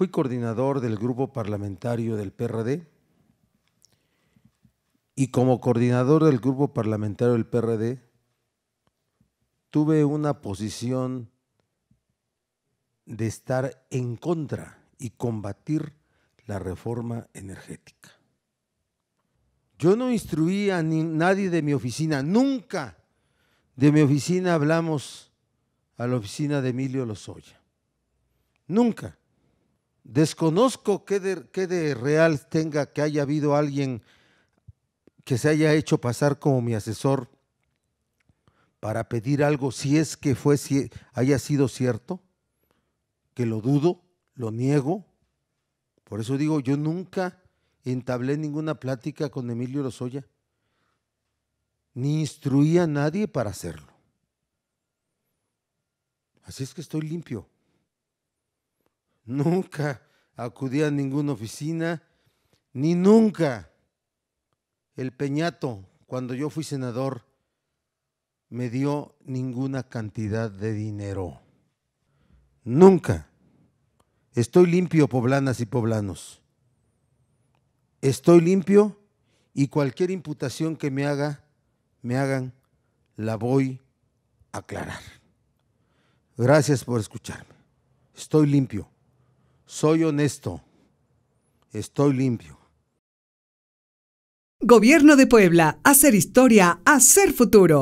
Fui coordinador del grupo parlamentario del PRD y como coordinador del grupo parlamentario del PRD tuve una posición de estar en contra y combatir la reforma energética. Yo no instruí a nadie de mi oficina, nunca de mi oficina hablamos a la oficina de Emilio Lozoya. Nunca. Desconozco qué de, real tenga que haya habido alguien que se haya hecho pasar como mi asesor para pedir algo si es que fue, haya sido cierto, que lo dudo, lo niego. Por eso digo, yo nunca entablé ninguna plática con Emilio Lozoya, ni instruí a nadie para hacerlo. Así es que estoy limpio nunca acudí a ninguna oficina, ni nunca el Peñato, cuando yo fui senador, me dio ninguna cantidad de dinero. Nunca. Estoy limpio, poblanas y poblanos. Estoy limpio y cualquier imputación que me haga, me hagan, la voy a aclarar. Gracias por escucharme. Estoy limpio. Soy honesto. Estoy limpio. Gobierno de Puebla. Hacer historia. Hacer futuro.